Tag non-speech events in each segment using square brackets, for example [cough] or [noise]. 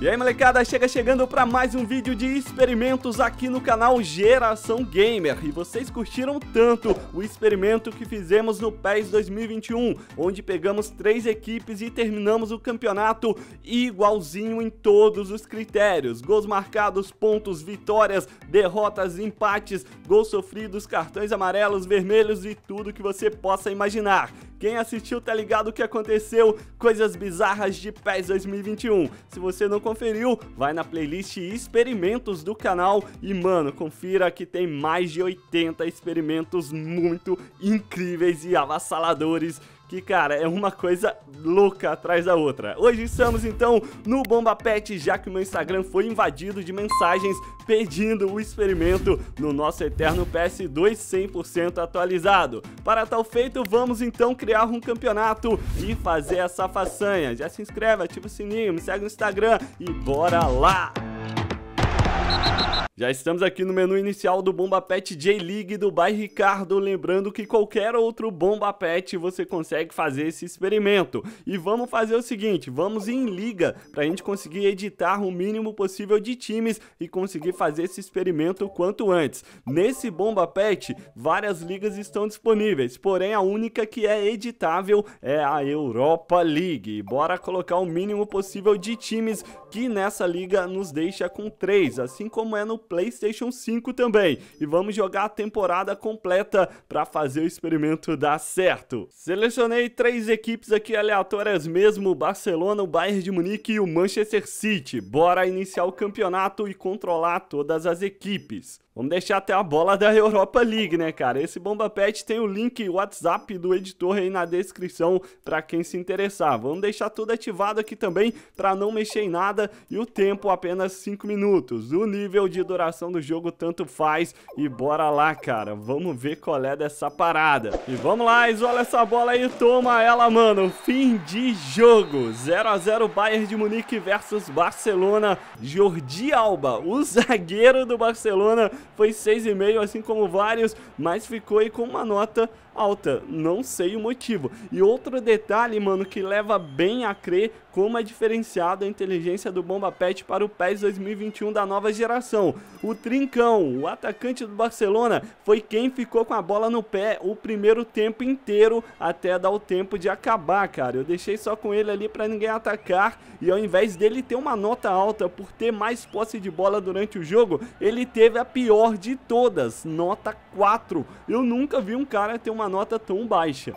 E aí molecada, chega chegando para mais um vídeo de experimentos aqui no canal Geração Gamer E vocês curtiram tanto o experimento que fizemos no PES 2021 Onde pegamos três equipes e terminamos o campeonato igualzinho em todos os critérios Gols marcados, pontos, vitórias, derrotas, empates, gols sofridos, cartões amarelos, vermelhos e tudo que você possa imaginar quem assistiu tá ligado o que aconteceu, coisas bizarras de PES 2021. Se você não conferiu, vai na playlist experimentos do canal e mano, confira que tem mais de 80 experimentos muito incríveis e avassaladores que, cara, é uma coisa louca atrás da outra. Hoje estamos, então, no Bomba Pet, já que o meu Instagram foi invadido de mensagens pedindo o experimento no nosso eterno PS2 100% atualizado. Para tal feito, vamos, então, criar um campeonato e fazer essa façanha. Já se inscreve, ativa o sininho, me segue no Instagram e bora lá! Já estamos aqui no menu inicial do Bomba Pet J-League do Bairro Ricardo, lembrando que qualquer outro Bomba Pet você consegue fazer esse experimento. E vamos fazer o seguinte, vamos em liga para a gente conseguir editar o mínimo possível de times e conseguir fazer esse experimento o quanto antes. Nesse Bomba Pet, várias ligas estão disponíveis, porém a única que é editável é a Europa League. Bora colocar o mínimo possível de times que nessa liga nos deixa com 3, assim como é no PlayStation 5 também. E vamos jogar a temporada completa para fazer o experimento dar certo. Selecionei três equipes aqui aleatórias mesmo, Barcelona, o Bayern de Munique e o Manchester City. Bora iniciar o campeonato e controlar todas as equipes. Vamos deixar até a bola da Europa League, né, cara? Esse Bomba Pet tem o link WhatsApp do editor aí na descrição para quem se interessar. Vamos deixar tudo ativado aqui também para não mexer em nada e o tempo apenas 5 minutos. O nível de duração duração do jogo tanto faz. E bora lá, cara. Vamos ver qual é dessa parada. E vamos lá, isola essa bola aí. Toma ela, mano. Fim de jogo. 0x0 Bayern de Munique versus Barcelona. Jordi Alba, o [laughs] zagueiro do Barcelona, foi 6,5, assim como vários, mas ficou aí com uma nota alta. Não sei o motivo. E outro detalhe, mano, que leva bem a crer como é diferenciado a inteligência do Bomba Pet para o PES 2021 da nova geração. O Trincão, o atacante do Barcelona, foi quem ficou com a bola no pé o primeiro tempo inteiro até dar o tempo de acabar, cara. Eu deixei só com ele ali para ninguém atacar e ao invés dele ter uma nota alta por ter mais posse de bola durante o jogo, ele teve a pior de todas, nota 4. Eu nunca vi um cara ter uma nota tão baixa.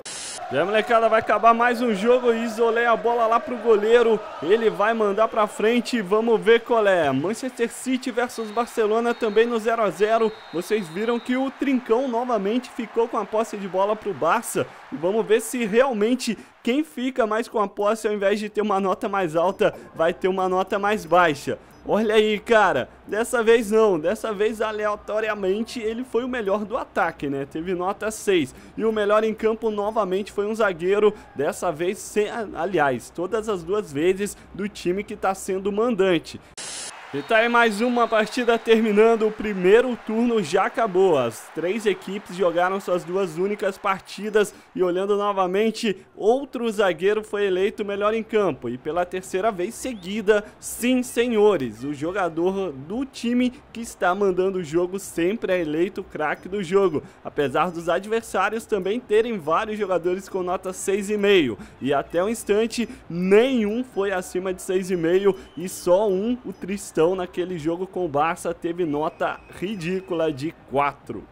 Já, molecada vai acabar mais um jogo. Isolei a bola lá pro goleiro. Ele vai mandar pra frente. Vamos ver qual é. Manchester City versus Barcelona também no 0 a 0 Vocês viram que o Trincão novamente ficou com a posse de bola pro Barça. E vamos ver se realmente quem fica mais com a posse, ao invés de ter uma nota mais alta, vai ter uma nota mais baixa. Olha aí, cara. Dessa vez não. Dessa vez, aleatoriamente, ele foi o melhor do ataque, né? Teve nota 6. E o melhor em campo, novamente, foi um zagueiro. Dessa vez, sem... aliás, todas as duas vezes do time que está sendo mandante. E tá aí mais uma partida terminando, o primeiro turno já acabou, as três equipes jogaram suas duas únicas partidas e olhando novamente, outro zagueiro foi eleito melhor em campo e pela terceira vez seguida, sim senhores, o jogador do time que está mandando o jogo sempre é eleito craque do jogo, apesar dos adversários também terem vários jogadores com nota 6,5 e até o instante nenhum foi acima de 6,5 e só um, o Tristão então, naquele jogo com o Barça teve nota ridícula de 4.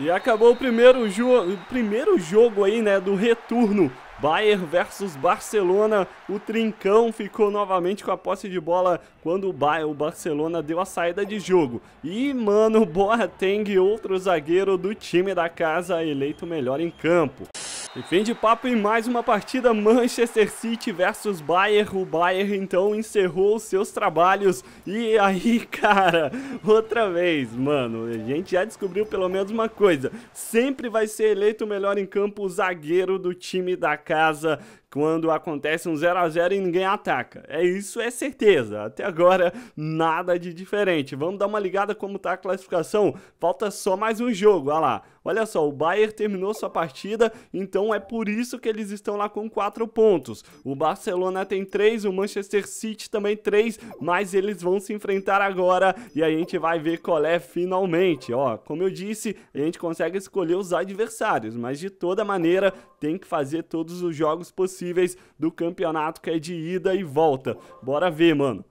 E acabou o primeiro, jo primeiro jogo aí, né, do retorno Bayern versus Barcelona. O Trincão ficou novamente com a posse de bola quando o, Bayern, o Barcelona deu a saída de jogo. E, mano, Boateng, outro zagueiro do time da casa, eleito melhor em campo. E fim de papo em mais uma partida Manchester City versus Bayern. O Bayern então encerrou os seus trabalhos. E aí, [laughs] cara, outra vez, mano, a gente já descobriu pelo menos uma coisa. Sempre vai ser eleito o melhor em campo o zagueiro do time da casa quando acontece um 0 a 0 e ninguém ataca. É isso, é certeza. Até agora nada de diferente. Vamos dar uma ligada como tá a classificação. Falta só mais um jogo, olha lá. Olha só, o Bayern terminou sua partida, então é por isso que eles estão lá com 4 pontos. O Barcelona tem 3, o Manchester City também 3, mas eles vão se enfrentar agora e a gente vai ver qual é finalmente. Ó, como eu disse, a gente consegue escolher os adversários, mas de toda maneira tem que fazer todos os jogos possíveis possíveis do campeonato que é de ida e volta. Bora ver, mano.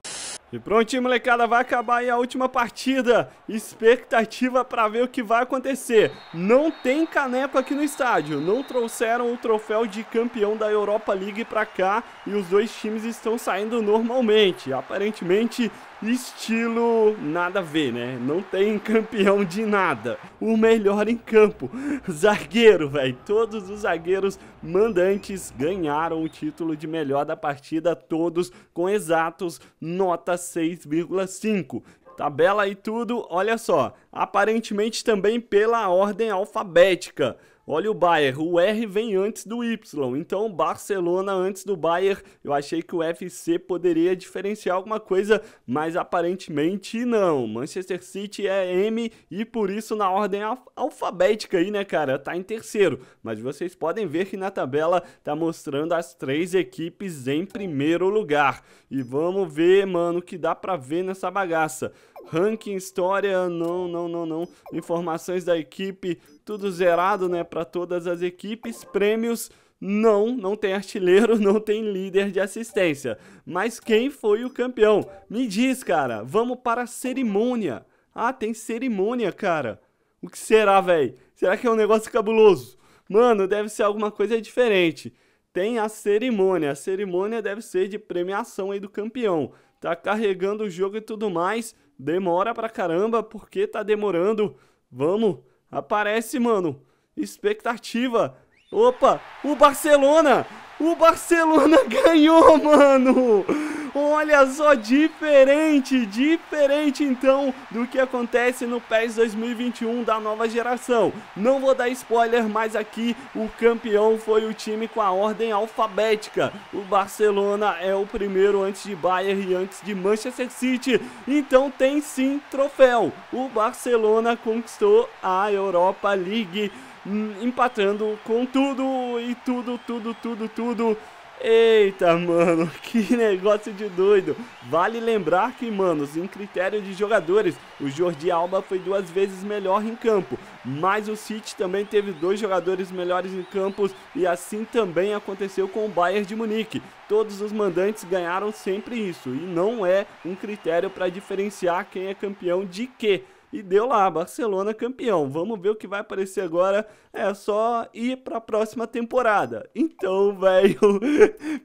E pronto, molecada, vai acabar aí a última partida. Expectativa para ver o que vai acontecer. Não tem caneco aqui no estádio. Não trouxeram o troféu de campeão da Europa League para cá e os dois times estão saindo normalmente. Aparentemente, estilo nada a ver, né? Não tem [laughs] campeão de nada. O melhor em campo, zagueiro, velho. Todos os zagueiros mandantes ganharam o título de melhor da partida, todos com exatos notas 6,5. Tabela e tudo, olha só, aparentemente também pela ordem alfabética. Olha o Bayern, o R vem antes do Y, então Barcelona antes do Bayern. Eu achei que o FC poderia diferenciar alguma coisa, mas aparentemente não. Manchester City é M e por isso na ordem alfabética aí, né, cara? Tá em terceiro, mas vocês podem ver que na tabela tá mostrando as três equipes em primeiro lugar. E vamos ver, mano, o que dá pra ver nessa bagaça ranking, história, não, não, não, não. Informações da equipe, tudo zerado, né, para todas as equipes, prêmios, não, não tem artilheiro, [laughs] não tem líder de assistência. Mas quem foi o campeão? Me diz, cara. Vamos para a cerimônia. Ah, tem cerimônia, cara. O que será, velho? Será que é um negócio cabuloso? Mano, deve ser alguma coisa diferente. Tem a cerimônia. A cerimônia deve ser de premiação aí do campeão. Tá carregando o jogo e tudo mais. Demora pra caramba, porque tá demorando. Vamos, aparece, mano. Expectativa. Opa, o Barcelona! O Barcelona [laughs] ganhou, mano! Olha só, diferente, diferente então do que acontece no PES 2021 da nova geração. Não vou dar spoiler, mas aqui o campeão foi o time com a ordem alfabética. O Barcelona é o primeiro antes de Bayern e antes de Manchester City. Então tem sim troféu. O Barcelona conquistou a Europa League hum, empatando com tudo e tudo, tudo, tudo, tudo Eita, mano, [laughs] que negócio de doido. Vale lembrar que, mano, em critério de jogadores, o Jordi Alba foi duas vezes melhor em campo, mas o City também teve dois jogadores melhores em campos e assim também aconteceu com o Bayern de Munique. Todos os mandantes ganharam sempre isso e não é um critério para diferenciar quem é campeão de quê e deu lá, Barcelona campeão. Vamos ver o que vai aparecer agora. É só ir para a próxima temporada. Então, [laughs] velho,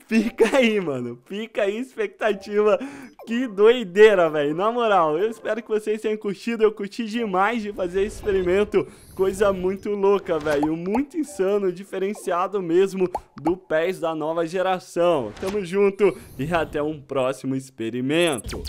fica aí, mano. Fica aí expectativa. Que doideira, velho. Na moral, eu espero que vocês tenham curtido. Eu curti demais de fazer esse experimento. Coisa muito louca, velho. Muito insano, diferenciado mesmo do PES da nova geração. Tamo junto e até um próximo experimento.